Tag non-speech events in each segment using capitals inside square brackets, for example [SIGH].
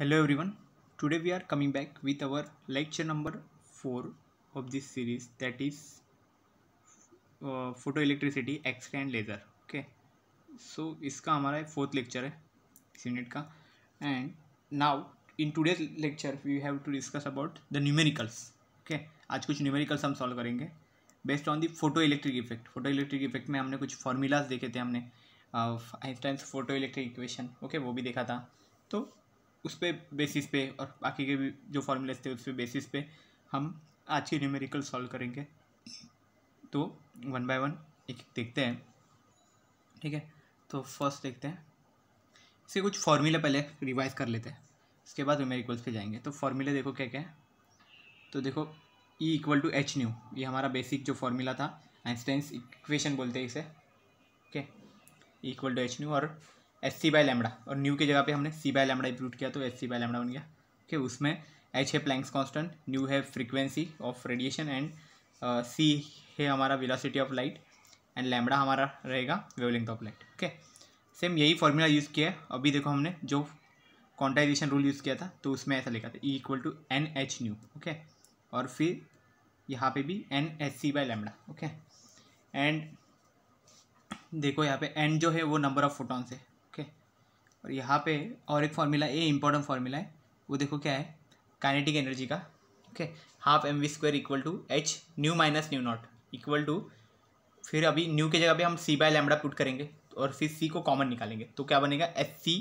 Hello everyone today we are coming back with our lecture number four of this series that is photo electricity x-ray and laser okay so इसका हमारा fourth lecture है इस unit का and now in today's lecture we have to discuss about the numericals okay आज कुछ numericals हम solve करेंगे based on the photo electric effect photo electric effect में हमने कुछ फार्मूलाज देखे थे हमने Einstein's photo electric equation okay वो भी देखा था तो उस पर बेसिस पे और बाकी के भी जो फार्मूलेज थे उस पर बेसिस पे हम आज के न्यूमेरिकल सॉल्व करेंगे तो वन बाय वन एक देखते हैं ठीक है तो फर्स्ट देखते हैं इसके कुछ फार्मूले पहले रिवाइज कर लेते हैं इसके बाद न्यूमेरिकल्स पे जाएंगे तो फार्मूले देखो क्या क्या है तो देखो E equal to H nu ये हमारा बेसिक जो फॉर्मूला था आइंस्टाइंस इक्वेशन बोलते हैं इसे okay equal to H nu और एच सी बाई लैमडा और न्यू की जगह पे हमने सी बाई लैमडा इंप्रूव किया तो एच सी बाई लैमडा बन गया ओके okay, उसमें एच है प्लैंक्स कॉन्स्टेंट न्यू है frequency of radiation and c है हमारा velocity of light and lambda हमारा रहेगा wavelength of light okay same यही फॉर्मूला यूज़ किया है अभी देखो हमने जो क्वांटाइजेशन रूल यूज़ किया था तो उसमें ऐसा लिखा था E equal to n h nu okay और फिर यहाँ पे भी n h c by lambda okay and देखो यहाँ पे एन जो है वो नंबर ऑफ़ फोटॉन्स है और यहाँ पे और एक फार्मूला ए इंपॉर्टेंट फार्मूला है वो देखो क्या है काइनेटिक एनर्जी का okay half m v square equal to H nu minus nu naught equal to फिर अभी न्यू की जगह पे हम सी बाय लैमडा पुट करेंगे और फिर सी को कॉमन निकालेंगे तो क्या बनेगा h c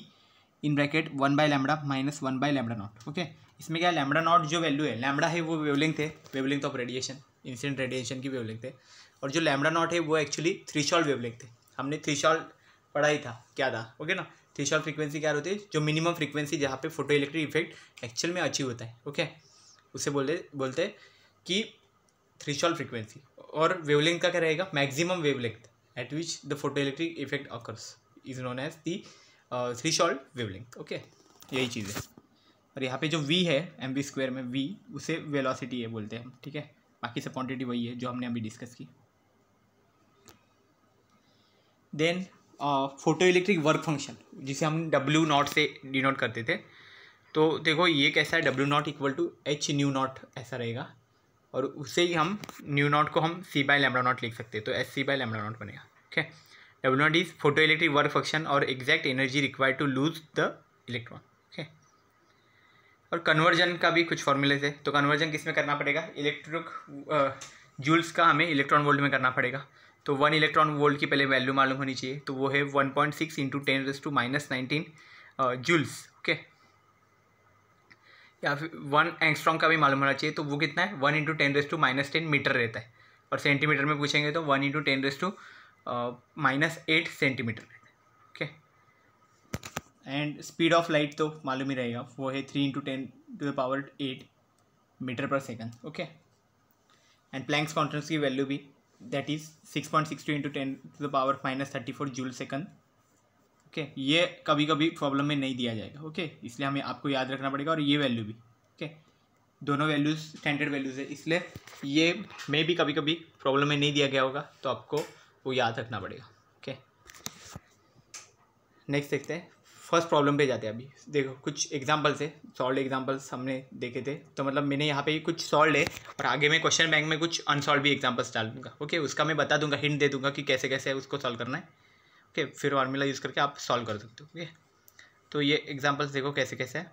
in bracket one by lambda minus one by lambda naught okay इसमें क्या लैमडा नॉट जो वैल्यू है लैमडा है वो वेवलिंग है wavelength of radiation incident radiation की वेवलिंग थे और जो लैमडा नॉट है वो एक्चुअली थ्री शॉल वेवलिंग थे हमने थ्री शॉल पढ़ा ही था क्या था ओके ना थ्रेशल फ्रीक्वेंसी क्या होती है जो मिनिमम फ्रीक्वेंसी जहाँ पे फोटो इलेक्ट्रिक इफेक्ट एक्चुअल में अचीव होता है ओके उसे बोले बोलते हैं कि थ्रेशल फ्रीक्वेंसी और वेवलेंथ का क्या रहेगा maximum wavelength at which the photo electric effect occurs is known as the threshold wavelength okay यही चीज़ है और यहाँ पे जो वी है एम बी स्क्वेयर में वी उसे वेलोसिटी है बोलते हैं हम ठीक है बाकी सब क्वांटिटी वही है जो हमने अभी डिस्कस की then photo electric work function जिसे हम डब्ल्यू नॉट से डिनोट करते थे तो देखो ये कैसा है W naught equal to H nu naught ऐसा रहेगा और उसे ही हम न्यू नॉट को हम सी बाय लेमडा नॉट लिख सकते हैं तो s c by lambda naught बनेगा ठीक है W naught is photo electric work function और exact energy require to lose the electron ठीक है और कन्वर्जन का भी कुछ फॉर्मूलेज है तो कन्वर्जन किस में करना पड़ेगा इलेक्ट्रिक जूल्स का हमें इलेक्ट्रॉन वोल्ट में करना पड़ेगा तो वन इलेक्ट्रॉन वोल्ट की पहले वैल्यू मालूम होनी चाहिए तो वो है one point six into ten raise to minus nineteen joules okay या फिर वन एंगस्ट्रॉन्ग का भी मालूम होना चाहिए तो वो कितना है one into ten raise to minus ten metre रहता है और सेंटीमीटर में पूछेंगे तो one into ten raise to minus eight centimetre okay and speed of light तो मालूम ही रहेगा वो है three into ten to the power eight metre per second okay and Planck's constant की वैल्यू भी that is six point six two into ten to the power minus thirty four joule second okay ये कभी कभी problem में नहीं दिया जाएगा okay okay? इसलिए हमें आपको याद रखना पड़ेगा और ये वैल्यू भी ओके okay? दोनों वैल्यूज स्टैंडर्ड वैल्यूज है इसलिए ये में भी कभी कभी प्रॉब्लम में नहीं दिया गया होगा तो आपको वो याद रखना पड़ेगा ओके नेक्स्ट देखते हैं फर्स्ट प्रॉब्लम पे जाते हैं अभी देखो कुछ एग्जांपल्स है सॉल्व एग्जाम्पल्स हमने देखे थे तो मतलब मैंने यहाँ पे कुछ सॉल्व है और आगे मैं क्वेश्चन बैंक में कुछ अनसॉल्व भी एग्जाम्पल्स डाल दूंगा ओके उसका मैं बता दूंगा हिंट दे दूंगा कि कैसे कैसे उसको सॉल्व करना है ओके फिर फार्मूला यूज़ करके आप सॉल्व कर सकते हो ओके तो ये एग्जाम्पल्स देखो कैसे कैसे है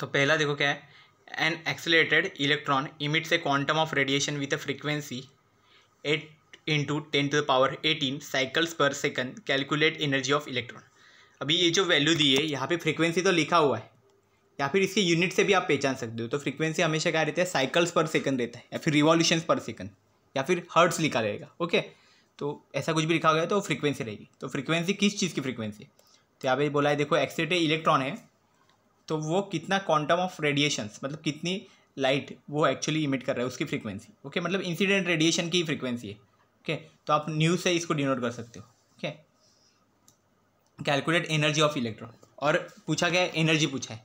तो पहला देखो क्या है an accelerated electron emits a quantum of radiation with a frequency eight into ten to the power eighteen cycles per second calculate energy of electron अभी ये जो वैल्यू दी है यहाँ पे फ्रीक्वेंसी तो लिखा हुआ है या फिर इसके यूनिट से भी आप पहचान सकते हो तो फ्रीक्वेंसी हमेशा क्या रहता है साइकिल्स पर सेकंड रहता है या फिर रिवॉल्यूशन पर सेकंड या फिर हर्ट्स लिखा रहेगा ओके तो ऐसा कुछ भी लिखा गया तो फ्रीक्वेंसी रहेगी तो फ्रीक्वेंसी किस चीज़ की फ्रीक्वेंसी तो यहाँ पे बोला है देखो एक्सेट इलेक्ट्रॉन है तो वो कितना क्वांटम ऑफ रेडिएशंस मतलब कितनी लाइट वो एक्चुअली इमिट कर रहा है उसकी फ्रीक्वेंसी ओके मतलब इंसिडेंट रेडिएशन की फ्रीक्वेंसी है ओके तो आप न्यूज़ से इसको डिनोट कर सकते हो कैलकुलेट एनर्जी ऑफ इलेक्ट्रॉन और पूछा गया एनर्जी पूछा है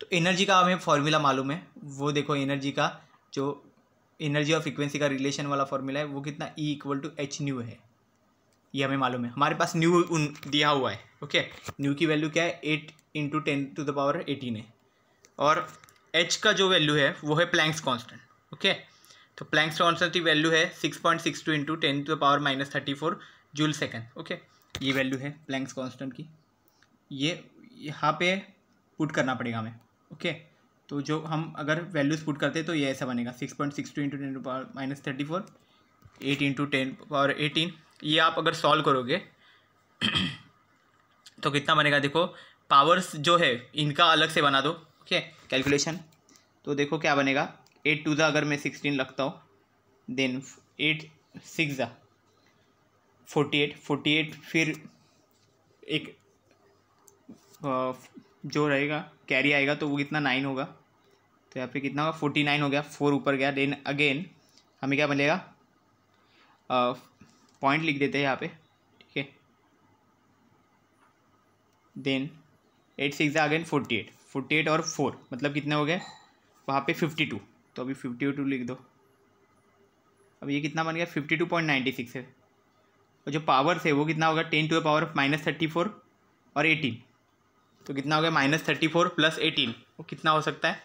तो एनर्जी का हमें फॉर्मूला मालूम है वो देखो एनर्जी का जो एनर्जी और फ्रिक्वेंसी का रिलेशन वाला फॉर्मूला है वो कितना E equal to H nu है ये हमें मालूम है हमारे पास न्यू उन दिया हुआ है ओके न्यू की वैल्यू क्या है eight into ten to the power eighteen है और एच का जो वैल्यू है वो है प्लैंक्स कॉन्स्टेंट ओके तो प्लैंक्स कॉन्स्टेंट की वैल्यू है six point six two into ten to the power minus thirty four joule second okay ये वैल्यू है प्लैंक्स कांस्टेंट की ये यहाँ पे पुट करना पड़ेगा हमें ओके तो जो हम अगर वैल्यूज़ पुट करते तो ये ऐसा बनेगा six point six two into ten power minus thirty four eight into ten power eighteen ये आप अगर सॉल्व करोगे [CLEARS THROAT] तो कितना बनेगा देखो पावर्स जो है इनका अलग से बना दो ओके कैलकुलेशन तो देखो क्या बनेगा एट टू ज़ा अगर मैं सिक्सटीन लगता हूँ देन एट सिक्स ज़ा फोर्टी एट फोर्टी एट फिर एक जो रहेगा कैरी आएगा तो वो कितना नाइन होगा तो यहाँ पे कितना होगा फोर्टी नाइन हो गया फोर ऊपर गया देन अगेन हमें क्या मिलेगा पॉइंट लिख देते हैं यहाँ पे ठीक है then eight six again forty eight forty eight और फोर मतलब कितने हो गए वहाँ पे फिफ्टी टू तो अभी फिफ्टी टू लिख दो अब ये कितना बन गया fifty two point ninety six है और जो पावर्स है वो कितना होगा ten to the power of minus thirty four और एटीन तो कितना हो गया minus thirty four plus eighteen वो कितना हो सकता है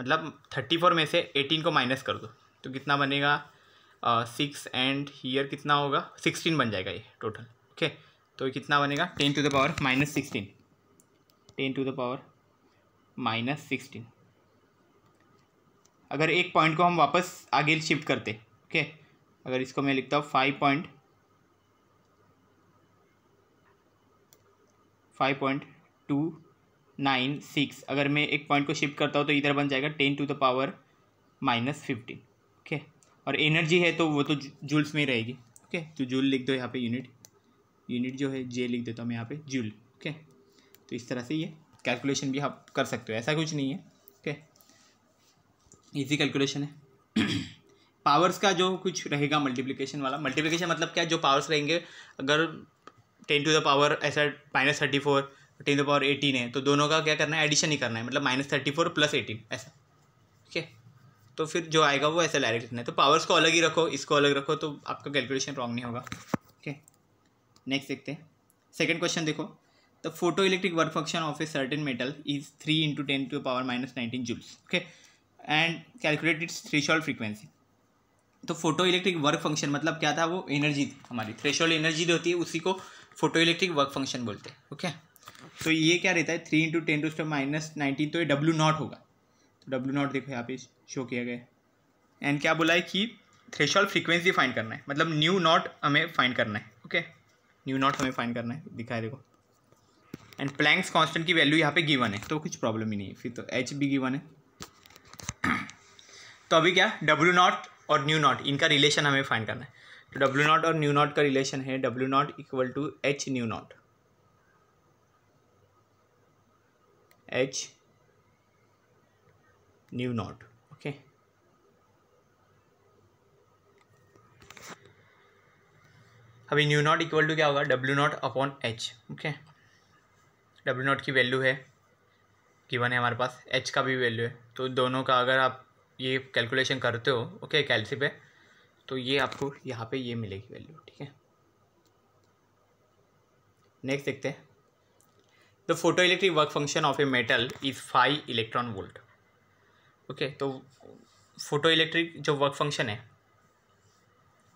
मतलब थर्टी फोर में से एटीन को माइनस कर दो तो कितना बनेगा सिक्स एंड हीयर कितना होगा सिक्सटीन बन जाएगा ये टोटल ओके तो कितना बनेगा ten to the power minus sixteen ten to the power minus sixteen अगर एक पॉइंट को हम वापस आगे शिफ्ट करते ओके okay? अगर इसको मैं लिखता हूँ five point five point two nine six अगर मैं एक पॉइंट को शिफ्ट करता हूँ तो इधर बन जाएगा ten to the power minus fifteen okay और एनर्जी है तो वो तो जूल्स में ही रहेगी ओके okay? तो जूल लिख दो यहाँ पे यूनिट यूनिट जो है जे लिख देता हूँ मैं यहाँ पे जूल ओके okay? तो इस तरह से ये कैलकुलेशन भी आप कर सकते हो ऐसा कुछ नहीं है ओके ईजी इजी कैलकुलेशन है पावर्स [CLEARS THROAT] का जो कुछ रहेगा मल्टीप्लिकेशन वाला मल्टीप्लिकेशन मतलब क्या जो पावर्स रहेंगे अगर टेन टू द पावर ऐसा minus thirty four ten to the power eighteen है तो दोनों का क्या करना है एडिशन ही करना है मतलब minus thirty four plus eighteen ऐसा ठीक है तो फिर जो आएगा वो ऐसा डायरेक्ट लिखना है तो पावर्स को अलग ही रखो इसको अलग रखो तो आपका कैलकुलेशन रॉन्ग नहीं होगा ठीक है नेक्स्ट देखते हैं सेकेंड क्वेश्चन देखो the photo electric work function of a certain metal is three into ten to power minus nineteen joules okay and calculate its threshold frequency तो फोटो इलेक्ट्रिक वर्क फंक्शन मतलब क्या था वो energy हमारी threshold energy जो होती है उसी को फोटो इलेक्ट्रिक वर्क फंक्शन बोलते हैं ओके तो ये क्या रहता है थ्री इंटू टेन टू स्टॉ माइनस नाइनटीन तो ये डब्ल्यू नॉट होगा तो डब्ल्यू नॉट देखो यहाँ पे शो किया गया एंड क्या बोला है कि थ्रेशोल्ड फ्रीक्वेंसी फाइंड करना है मतलब न्यू नॉट हमें फाइंड करना है ओके न्यू नॉट हमें फाइंड करना है दिखा देखो एंड प्लैंक्स कॉन्स्टेंट की वैल्यू यहाँ पे गिवन है तो कुछ प्रॉब्लम ही नहीं है फिर तो एच भी गिवन है [CLEARS THROAT] तो अभी क्या डब्ल्यू नॉट और न्यू नॉट इनका रिलेशन हमें फाइंड करना है तो डब्ल्यू नॉट और न्यू नॉट का रिलेशन है W naught equal to H nu naught h nu not okay अभी न्यू नॉट इक्वल टू क्या होगा W naught upon H okay W naught की वैल्यू है गिवन है हमारे पास एच का भी वैल्यू है तो दोनों का अगर आप ये कैलकुलेशन करते हो ओके कैलसी पे तो ये आपको यहाँ पे ये मिलेगी वैल्यू ठीक है नेक्स्ट देखते हैं the photo electric work function of a metal is five electron volt okay तो फोटो इलेक्ट्रिक जो वर्क फंक्शन है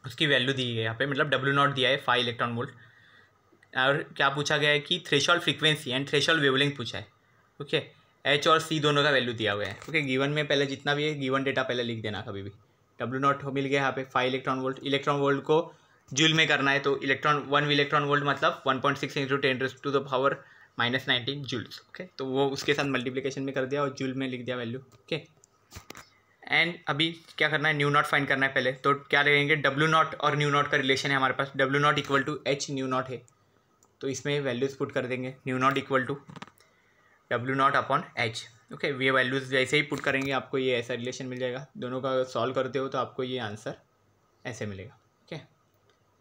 उसकी वैल्यू दी है यहाँ पे मतलब डब्ल्यू नॉट दिया है फाइव इलेक्ट्रॉन वोल्ट और क्या पूछा गया है कि threshold frequency and threshold wavelength पूछा है ओके okay? एच और सी दोनों का वैल्यू दिया हुआ है ओके गिवन में पहले जितना भी है गिवन डेटा पहले लिख देना कभी भी डब्ल्यू नॉट मिल गया यहाँ पे five electron volt electron volt को जूल में करना है तो इलेक्ट्रॉन वन इलेक्ट्रॉन वोल्ट मतलब one point six into ten to the power minus nineteen joules okay तो वो उसके साथ मल्टीप्लीकेशन में कर दिया और जूल में लिख दिया वैल्यू ओके एंड अभी क्या करना है न्यू नॉट फाइंड करना है पहले तो क्या लगेंगे डब्ल्यू नॉट और न्यू नॉट का रिलेशन है हमारे पास W naught equal to H nu naught है तो इसमें वैल्यूज पुट कर देंगे nu naught equal to W naught upon H okay ये वैल्यूज़ जैसे ही पुट करेंगे आपको ये ऐसा रिलेशन मिल जाएगा दोनों का सॉल्व करते हो तो आपको ये आंसर ऐसे मिलेगा ओके okay?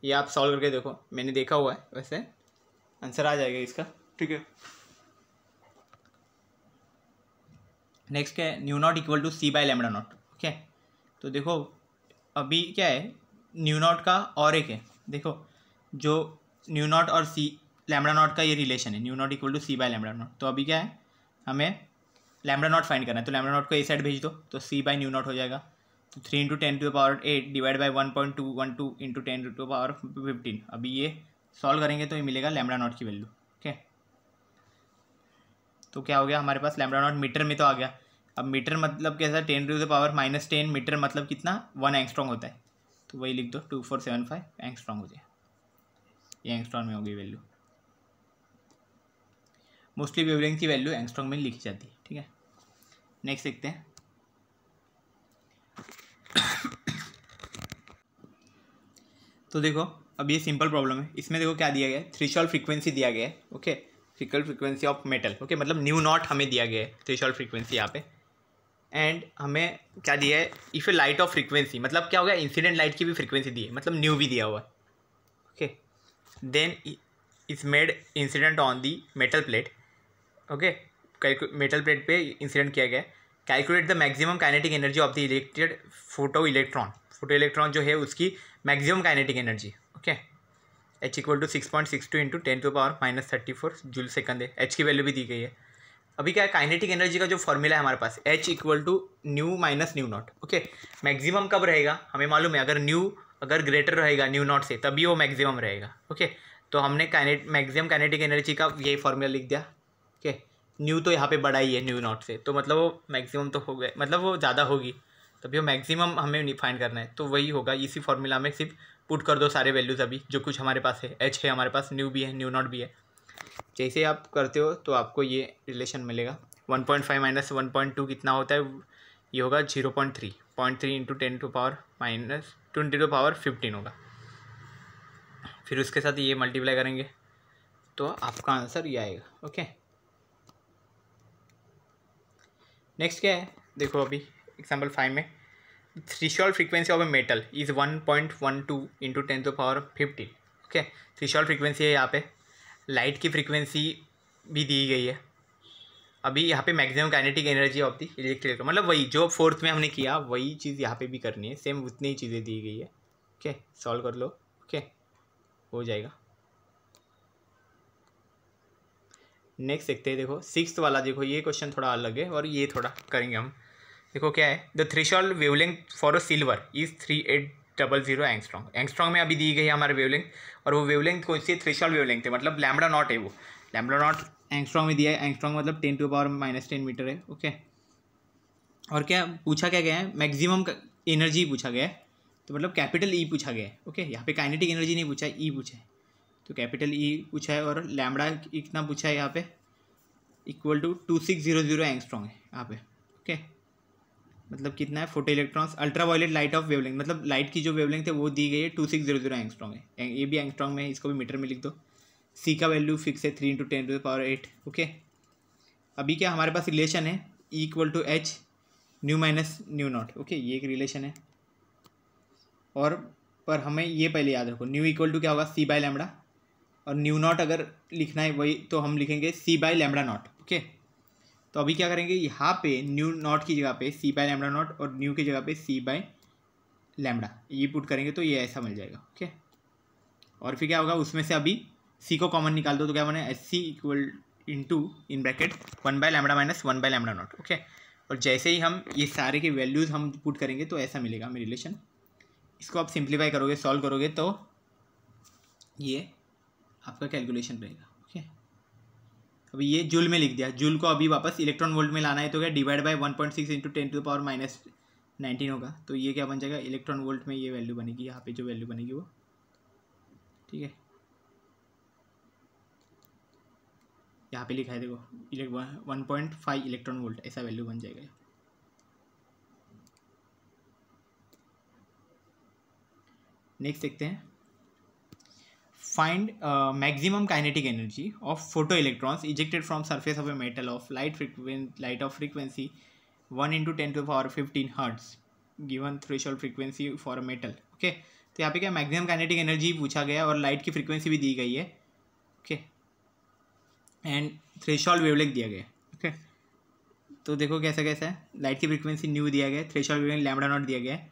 ये आप सॉल्व करके देखो मैंने देखा हुआ है वैसे आंसर आ जाएगा इसका ठीक है नेक्स्ट क्या है nu naught equal to C by lambda naught okay तो देखो अभी क्या है न्यू नॉट का और एक है देखो जो न्यू नॉट और सी लैमड़ा नॉट का ये रिलेशन है nu naught equal to C by lambda naught तो अभी क्या है हमें लैमड़ा नॉट फाइंड करना है तो लैमड़ा नॉट को ए साइड भेज दो तो सी बाय न्यू नॉट हो जाएगा तो three into ten to power eight divide by one point two one two into ten to power fifteen अभी ये सॉल्व करेंगे तो ये मिलेगा लैमड़ा नॉट की वैल्यू ठीक है तो क्या हो गया हमारे पास लैमड़ा नॉट मीटर में तो आ गया अब मीटर मतलब कैसा ten to the power minus ten metre मतलब कितना वन एंगस्ट्रॉन्ग होता है तो वही लिख दो two four seven five angstrom हो जाए ये एंगस्ट्रॉन्ग में होगी वैल्यू मोस्टली वेवलेंथ की वैल्यू एंगस्ट्रॉन्ग में लिखी जाती है ठीक है नेक्स्ट देखते हैं तो देखो अब ये सिंपल प्रॉब्लम है इसमें देखो क्या दिया गया है शॉल फ्रीक्वेंसी दिया गया है okay threshold frequency of metal okay मतलब न्यू नॉट हमें दिया गया है शॉल फ्रीक्वेंसी यहाँ पे एंड हमें क्या दिया है if a light of frequency मतलब क्या हो गया इंसिडेंट लाइट की भी फ्रीक्वेंसी दी है मतलब न्यू भी दिया हुआ है okay then is made incident on the metal plate okay metal plate पे इंसिडेंट किया गया calculate the maximum kinetic energy of the electrode photo electron photo electron जो है उसकी maximum kinetic energy okay h equal to six point six two into ten to power minus thirty four joule second है h की value भी दी गई है अभी क्या है काइनेटिक एनर्जी का जो फॉर्मूला है हमारे पास h equal to nu minus nu not okay maximum कब रहेगा हमें मालूम है अगर न्यू अगर ग्रेटर रहेगा न्यू नॉट से तभी वो मैक्सिमम रहेगा ओके okay? तो हमने काइनेट मैक्सिमम काइनेटिक एनर्जी का यही फॉर्मूला लिख दिया न्यू तो यहाँ पे बड़ा ही है न्यू नॉट से तो मतलब वो मैक्सिमम तो हो गए मतलब वो ज़्यादा होगी तभी वो मैक्सिमम हमें फाइंड करना है तो वही होगा इसी फॉर्मूला में सिर्फ पुट कर दो सारे वैल्यूज़ अभी जो कुछ हमारे पास है एच है हमारे पास न्यू भी है न्यू नॉट भी है जैसे आप करते हो तो आपको ये रिलेशन मिलेगा one point five minus one point two कितना होता है ये होगा zero point three point three into ten to power minus twenty two power fifteen होगा फिर उसके साथ ये मल्टीप्लाई करेंगे तो आपका आंसर ये आएगा ओके नेक्स्ट क्या है देखो अभी एग्जाम्पल फाइव में threshold frequency of a metal is one point one two into ten to power fifteen okay threshold frequency है यहाँ पे लाइट की फ्रीक्वेंसी भी दी गई है अभी यहाँ पे maximum kinetic energy of the electric मतलब वही जो फोर्थ में हमने किया वही चीज़ यहाँ पे भी करनी है सेम उतनी ही चीज़ें दी गई है ओके okay, सॉल्व कर लो ओके okay, हो जाएगा नेक्स्ट देखते हैं देखो सिक्स वाला देखो ये क्वेश्चन थोड़ा अलग है और ये थोड़ा करेंगे हम देखो क्या है the threshold wavelength for a silver is three eight double zero angstrom angstrom में अभी दी गई है हमारे वेवलेंथ और वो वेवलेंथ कौन सी थ्री शॉल वेवलेंथ है मतलब लैमडा नॉट है वो लैमडा नॉट एंगस्ट्रॉन्ग में दिया है एंगस्ट्रॉन्ग मतलब ten to power minus ten metre है ओके और क्या पूछा क्या गया है मैक्सिमम एनर्जी पूछा गया है तो मतलब कैपिटल ई e पूछा गया है ओके यहाँ पे काइनेटिक एनर्जी नहीं पूछा ई e पूछा है तो कैपिटल ई e पूछा है और लैमड़ा इतना पूछा है यहाँ पे equal to two six zero zero angstrom है यहाँ पे ओके मतलब कितना है photo electrons ultra violet light of wavelength मतलब लाइट की जो वेवलेंथ है वो दी गई है two six zero zero angstrom है ये भी एंगस्ट्रॉन्ग में इसको भी मीटर में लिख दो सी का वैल्यू फिक्स है three into ten to power eight okay अभी क्या हमारे पास रिलेशन है equal to H nu minus nu not okay ये एक रिलेशन है और पर हमें ये पहले याद रखो न्यू इक्वल टू क्या होगा सी बाय लैमडा और न्यू नॉट अगर लिखना है वही तो हम लिखेंगे c by lambda naught okay तो अभी क्या करेंगे यहाँ पे न्यू नॉट की जगह पे सी बाई लेमडा नॉट और न्यू की जगह पे सी बाई लेमडा ये पुट करेंगे तो ये ऐसा मिल जाएगा ओके और फिर क्या होगा उसमें से अभी सी को कॉमन निकाल दो तो क्या बने as c equal to in bracket one by lambda minus one by lambda naught okay और जैसे ही हम ये सारे के वैल्यूज़ हम पुट करेंगे तो ऐसा मिलेगा हमें रिलेशन इसको आप सिंप्लीफाई करोगे सॉल्व करोगे तो ये आपका कैलकुलेशन रहेगा ओके अभी ये जूल में लिख दिया जूल को अभी वापस इलेक्ट्रॉन वोल्ट में लाना है तो क्या divide by one point six into ten to power minus nineteen होगा तो ये क्या बन जाएगा इलेक्ट्रॉन वोल्ट में ये वैल्यू बनेगी यहाँ पे जो वैल्यू बनेगी वो ठीक है यहाँ पे लिखा है देखो one point five electron volt ऐसा वैल्यू बन जाएगा नेक्स्ट देखते हैं find uh, maximum kinetic energy of photoelectrons ejected from surface of a metal of light frequency light of frequency 1 into 10 to the power 15 hertz given threshold frequency for a metal okay okay? तो यहाँ पे क्या maximum kinetic energy पूछा गया और light की frequency भी दी गई है ओके एंड थ्रेशॉल्ड वेवलेंथ दिया गया ओके okay? तो देखो कैसा कैसा है लाइट की फ्रीक्वेंसी न्यू दिया गया थ्रेशॉल्ड वेवलेंथ लैमडा नॉट दिया गया है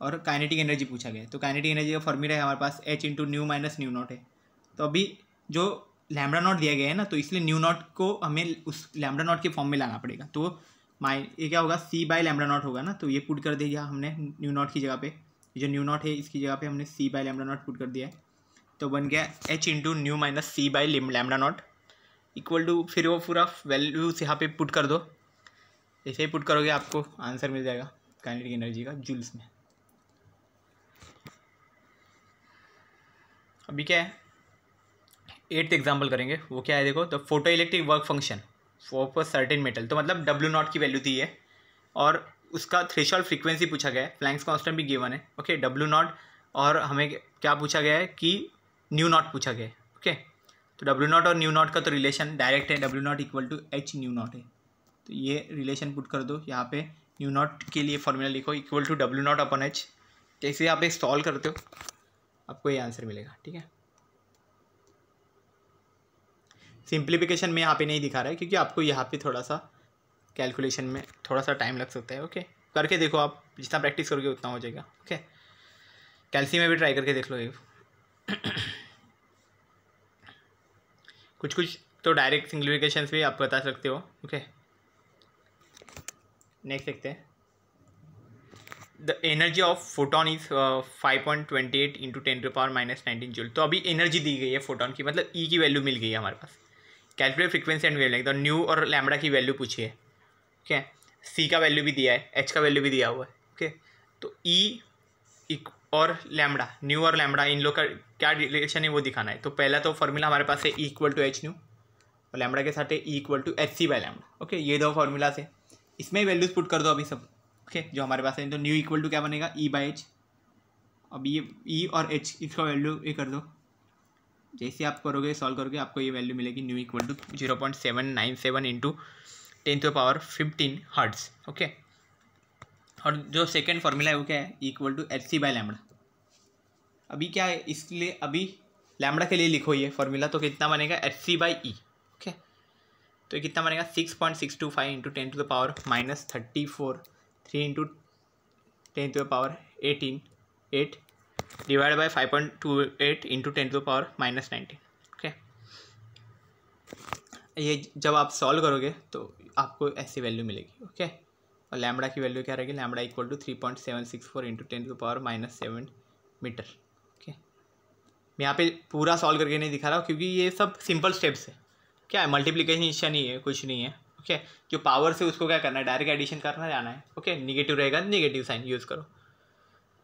और काइनेटिक एनर्जी पूछा गया तो काइनेटिक एनर्जी का फॉर्मूला है हमारे पास h into nu minus nu naught है तो अभी जो लैमडा नॉट दिया गया है ना तो इसलिए न्यू नॉट को हमें उस लैमडा नॉट के फॉर्म में लाना पड़ेगा तो माइ ये क्या होगा सी बाय लैमडा नॉट होगा ना तो ये पुट कर दिया हमने न्यू नॉट की जगह पे जो न्यू नॉट है इसकी जगह पे हमने c by lambda naught put कर दिया है तो बन गया h into nu minus c by lambda naught equal to फिर वो पूरा वैल्यूज यहाँ पे पुट कर दो ऐसे ही पुट करोगे आपको आंसर मिल जाएगा काइनेटिक एनर्जी का जूल्स में अभी क्या है एट्थ एग्जाम्पल करेंगे वो क्या है देखो the photo electric work function for certain metal तो मतलब डब्ल्यू नॉट की वैल्यू दी है और उसका थ्रेशॉल फ्रीक्वेंसी पूछा गया है फ्लैंक्स कॉन्स्टेंट भी गिवन है ओके डब्ल्यू नॉट और हमें क्या पूछा गया है कि न्यू नॉट पूछा गया है ओके तो डब्ल्यू नॉट और न्यू नॉट का तो रिलेशन डायरेक्ट है W naught equal to H nu naught है तो ये रिलेशन पुट कर दो यहाँ पे न्यू नॉट के लिए फॉर्मूला लिखो equal to W naught upon h जैसे आप इंस्टॉल सॉल्व करते हो आपको ये आंसर मिलेगा ठीक है सिंप्लीफिकेशन में यहाँ पे नहीं दिखा रहा है क्योंकि आपको यहाँ पे थोड़ा सा कैलकुलेशन में थोड़ा सा टाइम लग सकता है ओके करके देखो आप जितना प्रैक्टिस करोगे उतना हो जाएगा ओके कैल्सी में भी ट्राई करके देख लो ये कुछ कुछ तो डायरेक्ट सिंप्लीफिकेशन भी आप बता सकते हो ओके नेक्स्ट देखते हैं the energy of photon is five point twenty eight into ten to power minus nineteen joule तो अभी एनर्जी दी गई है फोटोन की मतलब ई e की वैल्यू मिल गई है हमारे पास कैलकुलेट फ्रिक्वेंसी एंड वेवलेंथ और न्यू और लैमडा की वैल्यू पूछी है ठीक है सी का वैल्यू भी दिया है एच का वैल्यू भी दिया हुआ है ओके तो ई e, और लैमडा न्यू और लैमडा इन लोग का क्या रिलेशन है वो दिखाना है तो पहला तो फॉर्मूला हमारे पास है इक्वल टू एच न्यू और लैमडा के साथ है equal to h c by lambda okay ये दो फार्मूला से इसमें वैल्यूज पुट कर दो अभी सब ओके जो हमारे पास है तो न्यू इक्वल टू क्या बनेगा ई बाई एच अब ये ई e और एच इसका वैल्यू ये कर दो जैसे आप करोगे सॉल्व करोगे आपको ये वैल्यू मिलेगी nu equal to zero point seven nine seven into ten to power fifteen hertz okay और जो सेकेंड फार्मूला है वो क्या है equal to h c by lambda अभी क्या है इसलिए अभी लैमड़ा के लिए लिखो ये फार्मूला तो कितना बनेगा h c by E okay तो ये कितना बनेगा six point six two five into ten to the power minus thirty four three into ten to the power eighteen eight divide by five point two eight into ten to the power minus nineteen okay ये जब आप solve करोगे तो आपको ऐसी value मिलेगी okay okay? और lambda की वैल्यू क्या रहेगी lambda equal to three point seven six four into ten to power minus seven metre okay मैं यहाँ पे पूरा सॉल्व करके नहीं दिखा रहा हूँ क्योंकि ये सब सिंपल स्टेप्स है क्या है इच्छा नहीं है कुछ नहीं है ओके है जो पावर से उसको क्या करना है डायरेक्ट एडिशन करना जाना है ओके निगेटिव रहेगा निगेटिव साइन यूज़ करो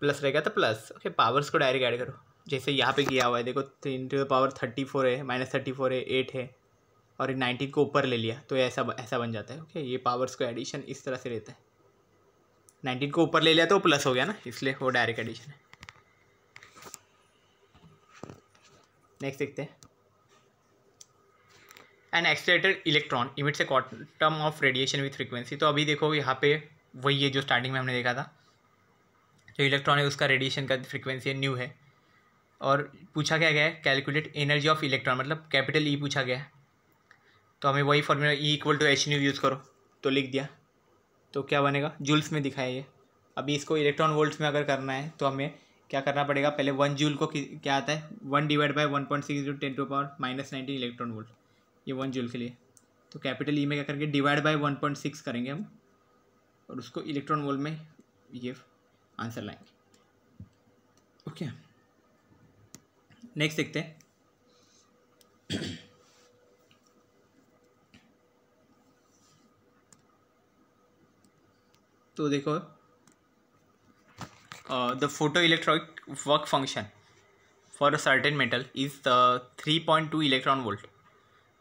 प्लस रहेगा तो प्लस ओके पावर्स को डायरेक्ट ऐड करो जैसे यहाँ पे किया हुआ है देखो तीन टू पावर थर्टी फोर है माइनस थर्टी फोर है एट है और नाइनटीन को ऊपर ले लिया तो ऐसा ऐसा बन जाता है ओके ये पावर्स को एडिशन इस तरह से रहता है नाइनटीन को ऊपर ले लिया तो प्लस हो गया ना इसलिए वो डायरेक्ट एडिशन है नेक्स्ट देखते हैं an accelerated electron emits a quantum of radiation with frequency तो अभी देखो यहाँ पे वही है जो स्टार्टिंग में हमने देखा था जो इलेक्ट्रॉन है उसका रेडिएशन का फ्रीक्वेंसी है न्यू है और पूछा क्या गया है कैलकुलेट एनर्जी ऑफ इलेक्ट्रॉन मतलब कैपिटल ई e पूछा गया है तो हमें वही formula E equal to H nu use करो तो लिख दिया तो क्या बनेगा जूल्स में दिखाया ये अभी इसको इलेक्ट्रॉन वोल्ट्स में अगर करना है तो हमें क्या करना पड़ेगा पहले वन जूल को क्या आता है one divide by one point six two ten to power minus nineteen electron volt ये वन जूल के लिए तो कैपिटल ई e में क्या करेंगे divide by one point six करेंगे हम और उसको इलेक्ट्रॉन वोल में ये आंसर लाएंगे ओके नेक्स्ट देखते हैं तो देखो the photo electronic work function for a certain metal is the three point two electron volt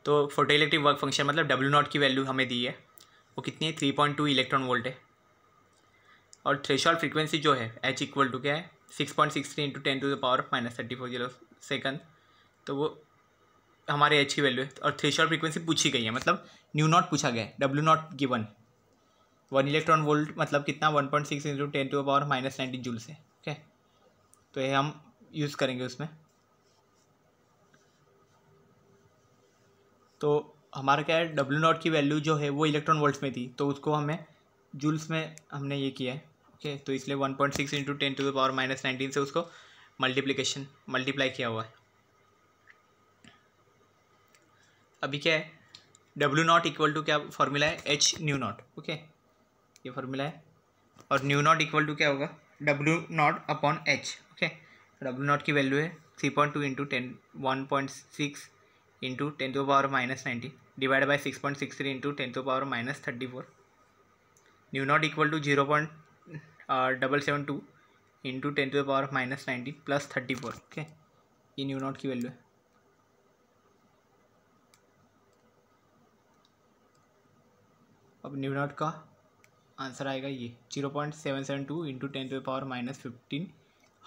तो फोटो इलेक्ट्रिक वर्क फंक्शन मतलब डब्ल्यू नॉट की वैल्यू हमें दी है वो कितनी है three point two electron volt है और थ्रेशॉल फ्रिक्वेंसी जो है एच इक्वल टू क्या है six point six three into ten to the power minus thirty four zero second तो वो हमारे एच की वैल्यू है और थ्रेशॉल फ्रिक्वेंसी पूछी गई है मतलब न्यू नॉट पूछा गया है W naught given one electron volt मतलब कितना one point six into ten to the power minus nineteen joule से ठीक है तो ये हम यूज़ करेंगे उसमें तो हमारा क्या है डब्ल्यू नॉट की वैल्यू जो है वो इलेक्ट्रॉन वोल्ट्स में थी तो उसको हमें जूल्स में हमने ये किया है ओके तो इसलिए one point six into ten to the power minus nineteen से उसको मल्टीप्लिकेशन मल्टीप्लाई किया हुआ है अभी क्या है डब्ल्यू नॉट इक्वल टू क्या फॉर्मूला है एच न्यू नॉट ओके ये फॉर्मूला है और न्यू नॉट इक्वल टू क्या होगा W naught upon H okay W naught की वैल्यू है three point two into ten one point six into ten to power minus ninety divide by six point six three into ten to power minus thirty four nu naught equal to zero point double seven two into ten to power minus ninety plus thirty four okay ये nu naught की value है अब nu naught का answer आएगा ये zero point seven seven two into ten to power minus fifteen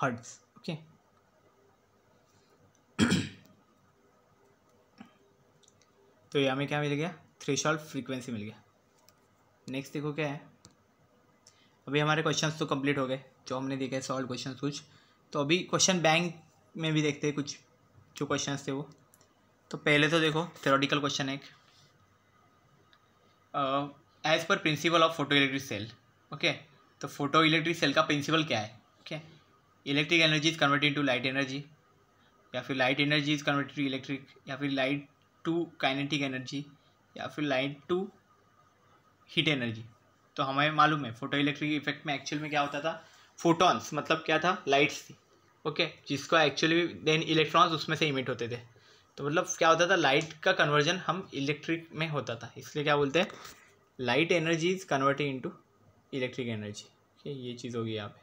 hertz okay तो यहाँ हमें क्या मिल गया थ्री शॉल्ट फ्रीक्वेंसी मिल गया नेक्स्ट देखो क्या है अभी हमारे क्वेश्चन तो कंप्लीट हो गए जो हमने देखे सॉल्व क्वेश्चन कुछ तो अभी क्वेश्चन बैंक में भी देखते हैं कुछ जो क्वेश्चन थे वो तो पहले तो देखो थेरोटिकल क्वेश्चन एक एज पर principle of photo electric cell okay तो फोटो इलेक्ट्रिक सेल का प्रिंसिपल क्या है okay electric energy is converted to light energy या फिर light energy is converted to electric या फिर लाइट टू काइनेटिक एनर्जी या फिर लाइट टू हीट एनर्जी तो हमें मालूम है फोटो इलेक्ट्रिक इफेक्ट में एक्चुअल में क्या होता था फोटॉन्स मतलब क्या था लाइट्स थी ओके जिसको एक्चुअली देन इलेक्ट्रॉन्स उसमें से इमिट होते थे तो मतलब क्या होता था लाइट का कन्वर्जन हम इलेक्ट्रिक में होता था इसलिए क्या बोलते हैं light energy is converted into electric energy okay ये चीज़ होगी यहाँ पे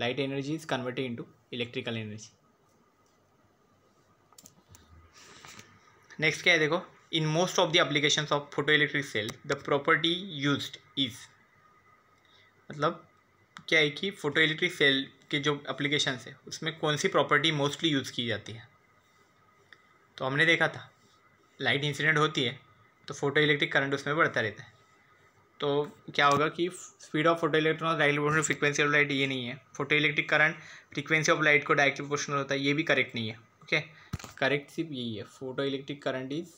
light energy is converted into electrical energy next क्या है देखो in most of the application of photo electric cell the property use is मतलब क्या है कि फोटो इलेक्ट्रिक सेल के जो एप्लीकेशन है उसमें कौन सी प्रॉपर्टी मोस्टली यूज़ की जाती है तो हमने देखा था लाइट इंसिडेंट होती है तो फोटो इलेक्ट्रिक करंट उसमें बढ़ता रहता है तो क्या होगा कि speed of photo electron direct proportional frequency of light ये नहीं है photo electric current frequency of light को डायरेक्टली प्रोपोर्शनल होता है ये भी करेक्ट नहीं है ओके okay? करेक्ट सिर्फ यही है photo electric current is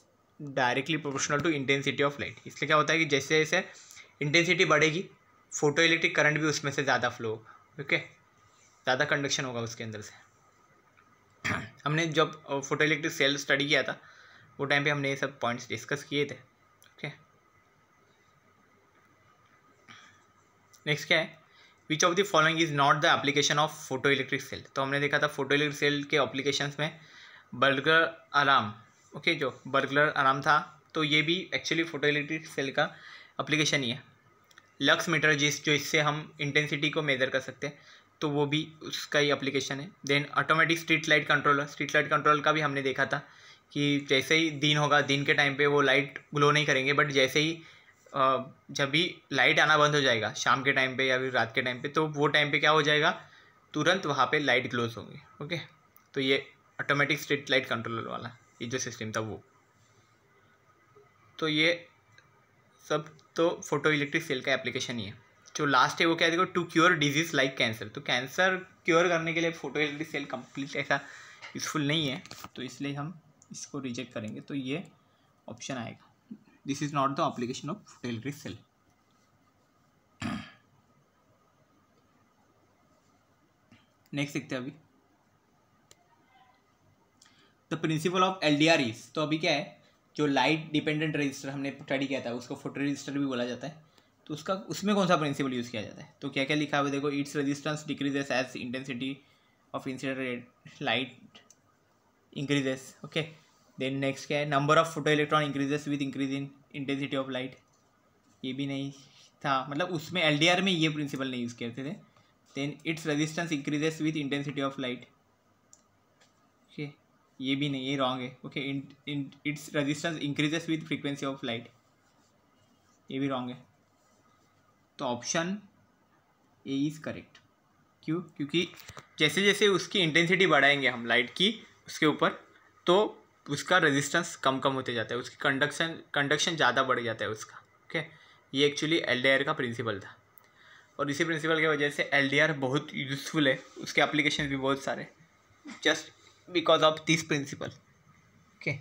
directly proportional to intensity of light इसलिए क्या होता है कि जैसे जैसे इंटेंसिटी बढ़ेगी फोटो इलेक्ट्रिक करंट भी उसमें से ज़्यादा फ्लो होगा ओके ज़्यादा कंडक्शन होगा उसके अंदर से [CLEARS THROAT] हमने जब फोटो इलेक्ट्रिक सेल स्टडी किया था वो टाइम पे हमने ये सब पॉइंट्स डिस्कस किए थे ओके नेक्स्ट क्या है which of the following is not the application of photo electric cell तो हमने देखा था फोटो इलेक्ट्रिक सेल के अप्लीकेशन में बर्गलर अलार्म ओके जो बर्गलर अलार्म था तो ये भी एक्चुअली इलेक्ट्रिक सेल का अप्लीकेशन ही है लक्स मीटर जिस जो इससे हम इंटेंसिटी को मेज़र कर सकते हैं तो वो भी उसका ही अप्लीकेशन है then automatic street light controller street light control का भी हमने देखा था कि जैसे ही दिन होगा दिन के टाइम पे वो लाइट ग्लो नहीं करेंगे बट जैसे ही जब भी लाइट आना बंद हो जाएगा शाम के टाइम पे या फिर रात के टाइम पे तो वो टाइम पे क्या हो जाएगा तुरंत वहाँ पे लाइट ग्लोज होंगे ओके तो ये ऑटोमेटिक स्ट्रीट लाइट कंट्रोलर वाला ये जो सिस्टम था वो तो ये सब तो फोटो इलेक्ट्रिक सेल का एप्लीकेशन ही है जो लास्ट है वो क्या देखो to cure disease like cancer तो कैंसर क्योर करने के लिए फोटो इलेक्ट्रिक सेल कंप्लीट ऐसा यूज़फुल नहीं है तो इसलिए हम इसको रिजेक्ट करेंगे तो ये ऑप्शन आएगा this is not the application of photo electric cell next देखते हैं अभी the principle of L D R is तो अभी क्या है जो लाइट डिपेंडेंट रजिस्टर हमने स्टडी किया था उसको फोटो रजिस्टर भी बोला जाता है तो उसका उसमें कौन सा प्रिंसिपल यूज़ किया जाता है तो क्या क्या लिखा हुआ देखो its resistance decreases as intensity of incident light increases okay then next क्या है number of photo electron increases with increase in intensity of light ये भी नहीं था मतलब उसमें एल में ये प्रिंसिपल नहीं यूज़ करते थे then its resistance increases with intensity of light okay ये भी नहीं ये रॉन्ग है okay its resistance increases with frequency of light ये भी रॉन्ग है तो ऑप्शन ए इज़ करेक्ट क्यों क्योंकि जैसे जैसे उसकी इंटेंसिटी बढ़ाएंगे हम लाइट की उसके ऊपर तो उसका रेजिस्टेंस कम कम होते जाता है उसकी कंडक्शन कंडक्शन ज़्यादा बढ़ जाता है उसका ओके ये एक्चुअली एल का प्रिंसिपल था और इसी प्रिंसिपल की वजह से एल बहुत यूज़फुल है उसके एप्लीकेशन भी बहुत सारे just because of this principle okay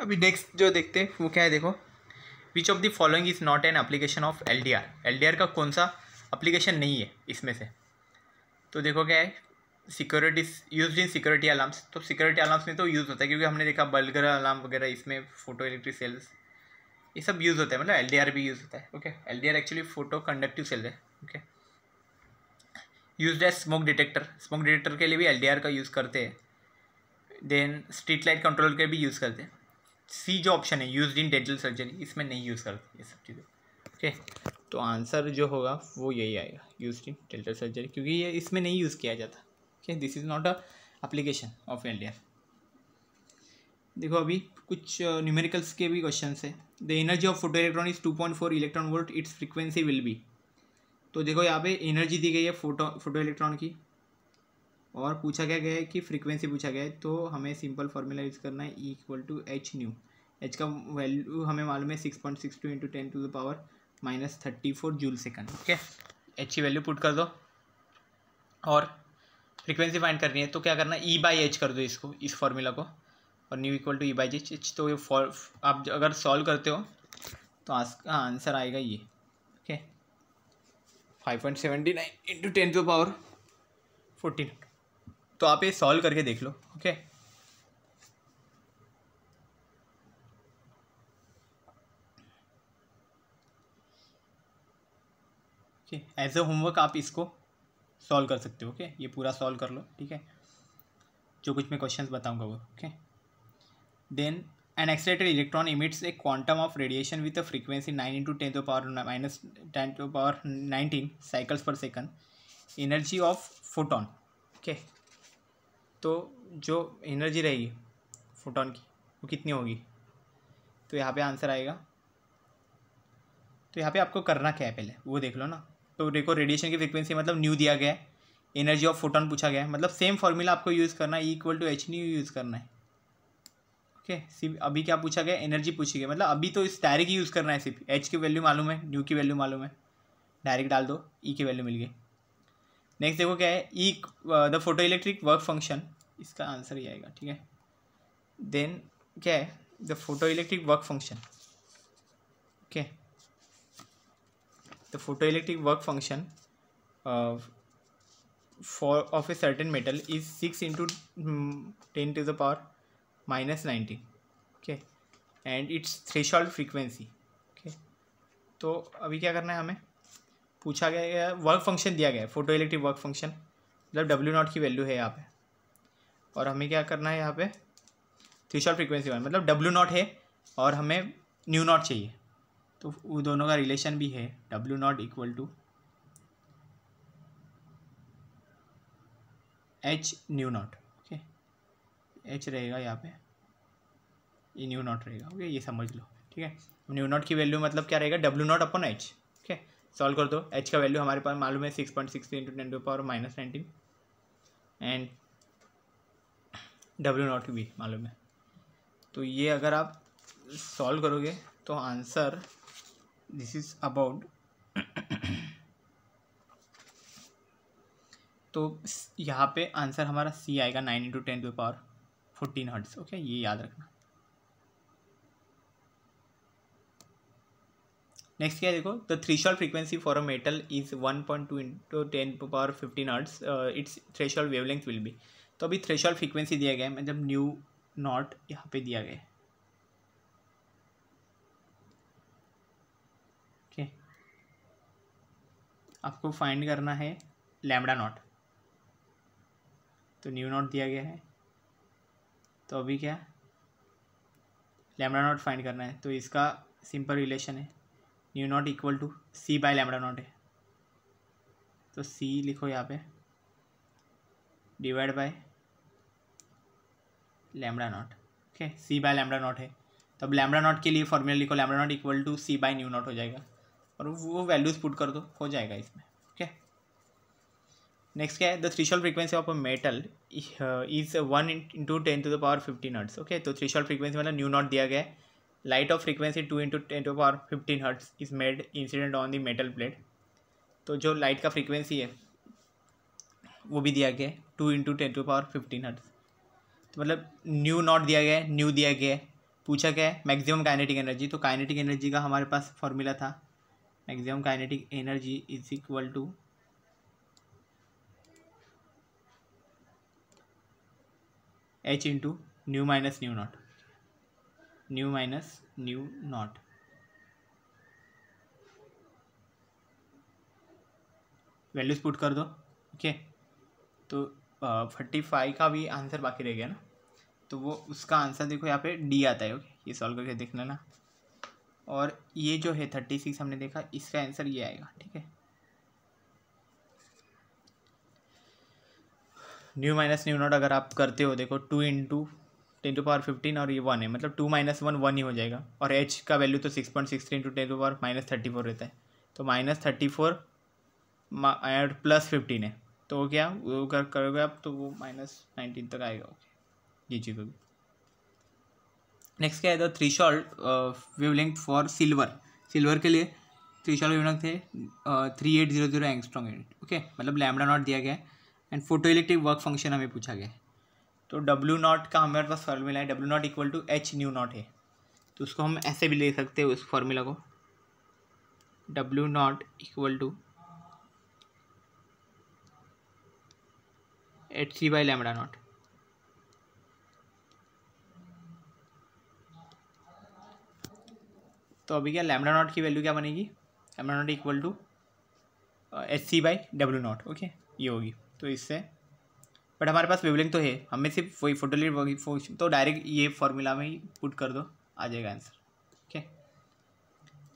अभी नेक्स्ट जो देखते हैं वो क्या है देखो which of the following is not an application of L D R L D R का कौन सा अप्लीकेशन नहीं है इसमें से तो देखो क्या है security use in security alarms तो सिक्योरिटी अलार्म्स में तो यूज़ होता है क्योंकि हमने देखा बल्गर अलार्म वगैरह इसमें फोटो इलेक्ट्रिक सेल्स ये सब यूज़ होता है मतलब एल डी आर भी यूज़ होता है okay L D R actually photo conductive cell okay ओके okay? Use as smoke detector smoke detector के लिए भी एल का यूज़ करते हैं देन स्ट्रीट लाइट कंट्रोल के भी यूज़ करते हैं सी जो ऑप्शन है यूज इन डेंटल सर्जरी इसमें नहीं यूज़ करते ये सब चीज़ें ओके है तो आंसर जो होगा वो यही आएगा यूज इन डेंटल सर्जरी क्योंकि ये इसमें नहीं यूज़ किया जाता okay this is not a application of L देखो अभी कुछ न्यूमेरिकल्स के भी क्वेश्चन है the energy of photo electron is two point four electron volt its frequency will be तो देखो यहाँ पे एनर्जी दी गई है फोटो फोटो इलेक्ट्रॉन की और पूछा क्या गया है कि फ्रीक्वेंसी पूछा गया है तो हमें सिंपल फार्मूला यूज़ करना है E equal to H nu H का वैल्यू हमें मालूम है six point six two into ten to the power minus thirty four joule second okay H की वैल्यू पुट कर दो और फ्रीक्वेंसी फाइंड करनी है तो क्या करना ई बाई एच कर दो इसको इस फॉर्मूला को और nu equal to E by H H तो ये आप अगर सॉल्व करते हो तो आंसर हाँ, आएगा ये okay okay? Five point seventy nine into ten to power fourteen तो आप ये सॉल्व करके देख लो ओके एज ए होमवर्क आप इसको सॉल्व कर सकते हो ओके okay? ये पूरा सॉल्व कर लो ठीक है जो कुछ मैं क्वेश्चन बताऊंगा वो okay then an accelerated electron emits a quantum of radiation with a frequency 9 into 10 to the power minus 10 to the power 19 cycles per second energy of photon okay तो जो एनर्जी रहेगी फोटोन की वो कितनी होगी तो यहाँ पे आंसर आएगा तो यहाँ पे आपको करना क्या है पहले वो देख लो ना तो देखो रेडिएशन की फ्रिक्वेंसी मतलब न्यू दिया गया है एनर्जी ऑफ फोटोन पूछा गया है मतलब सेम फॉर्मूला आपको यूज़ करना है equal to H nu use करना है ठीक है अभी क्या पूछा गया एनर्जी पूछी गई मतलब अभी तो इस डायरेक्ट यूज़ करना है सिर्फ एच की वैल्यू मालूम है न्यू की वैल्यू मालूम है डायरेक्ट डाल दो ई e की वैल्यू मिल गई नेक्स्ट देखो क्या है E the photo electric work function इसका आंसर ही आएगा ठीक है देन क्या है the photo electric work function okay the photo electric work function for of a certain metal is six into ten to the power minus okay and its three threshold frequency okay तो अभी क्या करना है हमें पूछा गया है work function दिया गया है फोटो इलेक्ट्रिक वर्क फंक्शन मतलब डब्ल्यू नॉट की वैल्यू है यहाँ पे और हमें क्या करना है यहाँ पे थ्रीशॉल फ्रीक्वेंसी वन मतलब डब्ल्यू नॉट है और हमें न्यू नॉट चाहिए तो वो दोनों का रिलेशन भी है W naught equal to H nu naught H रहेगा यहाँ पे ये न्यू नॉट रहेगा ओके ये समझ लो ठीक है न्यू नॉट की वैल्यू मतलब क्या रहेगा डब्ल्यू नॉट अपन एच ठीक है सॉल्व कर दो एच का वैल्यू हमारे पास मालूम है six point six into ten to power minus nineteen and W naught भी मालूम है तो ये अगर आप सॉल्व करोगे तो आंसर दिस इज अबाउट तो यहाँ पे आंसर हमारा सी आएगा nine into ten to power fourteen hertz okay ये याद रखना नेक्स्ट क्या देखो the threshold frequency for a metal is one point two into ten power fifteen hertz its threshold wavelength will be तो अभी threshold frequency दिया गया है मतलब न्यू नॉट यहाँ पे दिया गया है okay. आपको फाइंड करना है लैमडा नॉट तो न्यू नॉट दिया गया है तो अभी क्या है लेमडा नॉट फाइंड करना है तो इसका सिंपल रिलेशन है nu naught equal to C by lambda naught है तो सी लिखो यहाँ पे divide by lambda naught okay C by lambda naught है तो अब लेमडा नॉट के लिए फॉर्मूला लिखो lambda naught equal to C by nu naught हो जाएगा और वो वैल्यूज़ पुट कर दो हो जाएगा इसमें नेक्स्ट क्या है the threshold frequency of a metal is one into ten to the power fifteen hertz okay तो थ्रीशॉल फ्रीक्वेंसी मतलब न्यू नॉट दिया गया है light of frequency two into ten to power fifteen hertz is made incident on the metal plate तो जो light का frequency है वो भी दिया गया है two into ten to power fifteen hertz तो मतलब न्यू नॉट दिया गया है न्यू दिया गया है पूछा गया है मैक्सिमम काइनेटिक एनर्जी तो काइनेटिक एनर्जी का हमारे पास फॉर्मूला था maximum kinetic energy is equal to H into nu minus nu naught nu minus nu naught values put कर दो ओके तो फोर्टी uh, फाइव का भी आंसर बाकी रह गया ना तो वो उसका आंसर देखो यहाँ पे डी आता है ओके ये सॉल्व करके देख लेना और ये जो है थर्टी सिक्स हमने देखा इसका आंसर ये आएगा ठीक है न्यू माइनस न्यू नॉट अगर आप करते हो देखो two into ten to power fifteen और ये वन है मतलब टू माइनस वन वन ही हो जाएगा और एच का वैल्यू तो six point six into ten to power minus thirty four रहता है तो minus thirty four and plus fifteen है तो वो क्या वो कर करोगे आप तो वो माइनस नाइनटीन तक आएगा ओके जी जी बिल्कुल नेक्स्ट क्या है था threshold wavelength for silver silver के लिए थ्री शॉल्ट वेवलेंथ थे three eight zero zero angstrom unit okay मतलब लैमडा नॉट दिया गया है and photo electric work function हमें पूछा गया तो डब्ल्यू नॉट का हमारे पास फार्मूला है W naught equal to H nu naught है तो उसको हम ऐसे भी ले सकते हैं उस फार्मूला को W naught equal to h c by lambda naught तो अभी क्या लेमडा नॉट की वैल्यू क्या बनेगी lambda naught equal to h c by W naught okay ये होगी तो इससे बट हमारे पास वेवलिंग तो है हमें सिर्फ वही फोटोलिट फंक्शन तो डायरेक्ट ये फॉर्मूला में ही पुट कर दो आ जाएगा आंसर ठीक है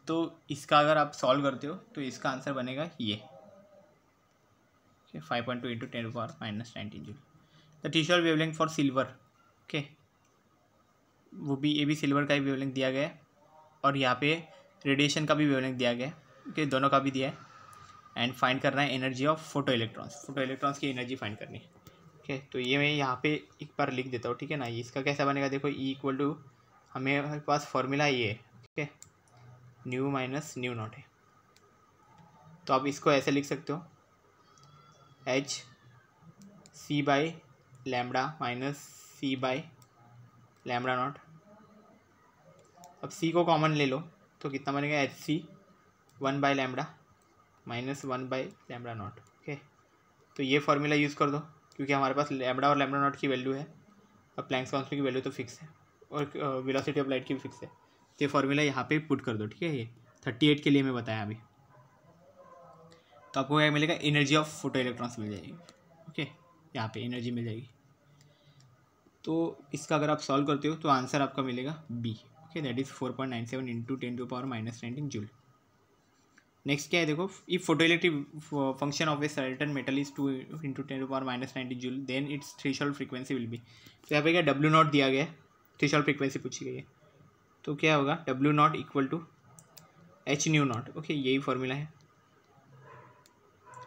तो इसका अगर आप सॉल्व करते हो तो इसका आंसर बनेगा ये five point two into ten power minus nineteen joule the threshold wavelength for silver okay वो भी ये भी सिल्वर का ही वेवलिंग दिया गया है और यहाँ पे रेडिएशन का भी वेवलिंग दिया गया है okay, दोनों का भी दिया है एंड फाइंड करना है energy of photoelectrons photoelectrons की एनर्जी फाइंड करनी है ठीक है तो ये मैं यहाँ पे एक बार लिख देता हूँ ठीक है ना इसका कैसा बनेगा देखो ई इक्वल टू हमें पास फॉर्मूला ये है ठीक है न्यू माइनस न्यू नॉट है तो आप इसको ऐसे लिख सकते हो H c by lambda minus C by lambda naught अब सी को कॉमन ले लो तो कितना बनेगा h C one by lambda minus one by lambda naught okay तो ये फार्मूला यूज़ कर दो क्योंकि हमारे पास लेमडा और लेमडा नॉट की वैल्यू है और प्लैंक्स कॉन्स्टेंट की वैल्यू तो फिक्स है और वेलोसिटी ऑफ लाइट की भी फिक्स है तो ये फार्मूला यहाँ पे पुट कर दो ठीक है ये थर्टी एट के लिए मैं बताया अभी तो आपको क्या मिलेगा एनर्जी ऑफ फोटो इलेक्ट्रॉन्स मिल जाएगी ओके यहाँ पर एनर्जी मिल जाएगी तो इसका अगर आप सॉल्व करते हो तो आंसर आपका मिलेगा B okay that is four point nine seven into ten to power minus nineteen joule next क्या है देखो if photoelectric function of a certain metal is two into ten power minus ninety joule then its threshold frequency will be तो यहाँ पे क्या W not दिया गया है थ्री शॉल फ्रिक्वेंसी पूछी गई है तो क्या होगा W naught equal to H nu not okay यही फॉर्मूला है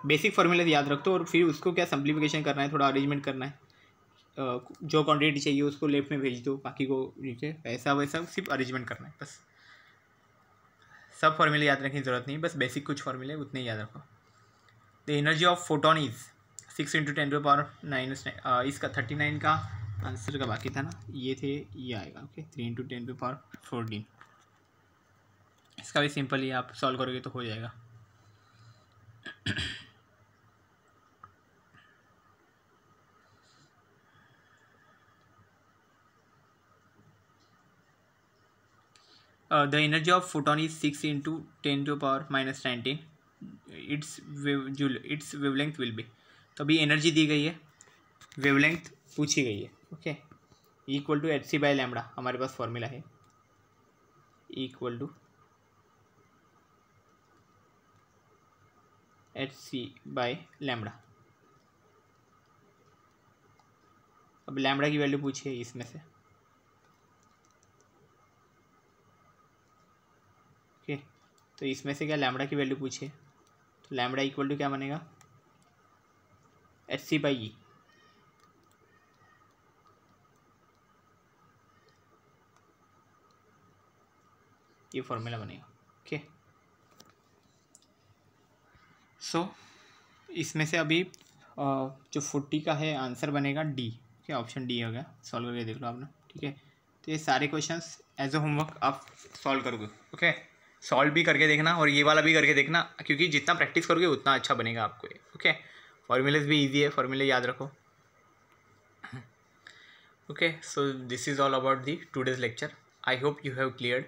बेसिक फॉर्मूला याद रख दो और फिर उसको क्या सिंप्लीफिकेशन करना है थोड़ा अरेंजमेंट करना है जो क्वांटिटी चाहिए उसको लेफ्ट में भेज दो बाकी को नीचे ऐसा वैसा सिर्फ अरेंजमेंट करना है बस सब फॉर्मूले याद रखने की जरूरत नहीं बस बेसिक कुछ फॉर्मूले उतने याद रखो the energy of photon is six into ten to power nine इसका थर्टी नाइन का आंसर का बाकी था ना ये थे ये आएगा okay three into ten to power fourteen इसका भी सिंपल ही आप सॉल्व करोगे तो हो जाएगा the uh, the energy of photon is into into to to the power minus its wavelength will be तो अभी एनर्जी दी गई है वेवलेंथ पूछी गई है okay equal to h c by lambda हमारे पास फॉर्मूला है equal to h c by lambda अब लैमडा की वैल्यू पूछिए इसमें से तो इसमें से क्या लैमड़ा की वैल्यू पूछे तो लैमड़ा इक्वल टू क्या बनेगा एच सी बाई ई ये फॉर्मूला बनेगा ओके सो इसमें से अभी जो फोर्टी का है आंसर बनेगा डी ओके ऑप्शन डी हो गया सॉल्व करके देख लो आपने ठीक है तो ये सारे क्वेश्चंस एज अ होमवर्क आप सॉल्व करोगे ओके सॉल्व भी करके देखना और ये वाला भी करके देखना क्योंकि जितना प्रैक्टिस करोगे उतना अच्छा बनेगा आपको ये ओके फॉर्मूलेज भी ईजी है फॉर्मूले याद रखो okay so this is all about the today's lecture I hope you have clear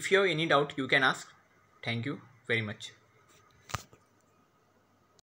if you have any doubt you can ask thank you very much